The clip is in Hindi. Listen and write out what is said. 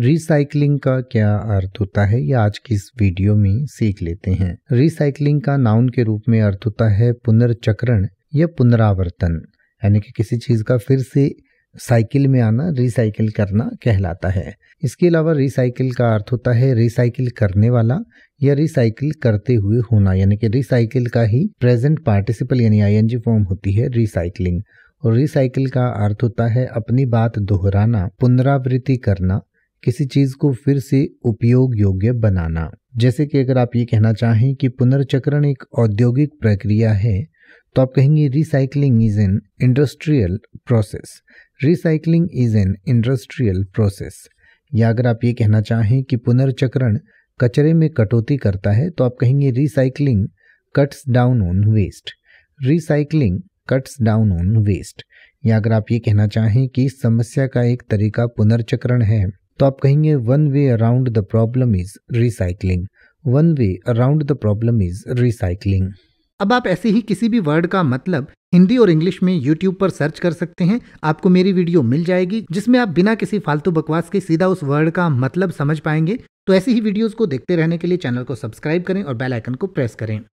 रिसाइकलिंग का क्या अर्थ होता है ये आज की इस वीडियो में सीख लेते हैं रिसाइकलिंग का नाउन के रूप में अर्थ होता है पुनर्चक्रण या पुनरावर्तन यानी कि किसी चीज़ का फिर से साइकिल में आना रिसाइकिल करना कहलाता है इसके अलावा रिसाइकिल का अर्थ होता है रिसाइकिल करने वाला या रिसाइकिल करते हुए होना यानी कि रिसाइकिल का ही प्रेजेंट पार्टिसिपल यानी आईएनजी फॉर्म होती है रिसाइकलिंग और रिसाइकिल का अर्थ होता है अपनी बात दोहराना पुनरावृत्ति करना किसी चीज को फिर से उपयोग योग्य बनाना जैसे कि अगर आप ये कहना चाहें कि पुनर्चक्रण एक औद्योगिक प्रक्रिया है तो आप कहेंगे recycling is an industrial process recycling is an industrial process या अगर आप ये कहना चाहें कि पुनर्चक्रण कचरे में कटौती करता है तो आप कहेंगे recycling cuts down on waste recycling cuts down on waste या अगर आप ये कहना चाहें कि इस समस्या का एक तरीका पुनर्चक्रण है तो आप कहेंगे one way around the problem is recycling one way around the problem is recycling अब आप ऐसे ही किसी भी वर्ड का मतलब हिंदी और इंग्लिश में यूट्यूब पर सर्च कर सकते हैं आपको मेरी वीडियो मिल जाएगी जिसमें आप बिना किसी फालतू बकवास के सीधा उस वर्ड का मतलब समझ पाएंगे तो ऐसी ही वीडियोस को देखते रहने के लिए चैनल को सब्सक्राइब करें और बेल आइकन को प्रेस करें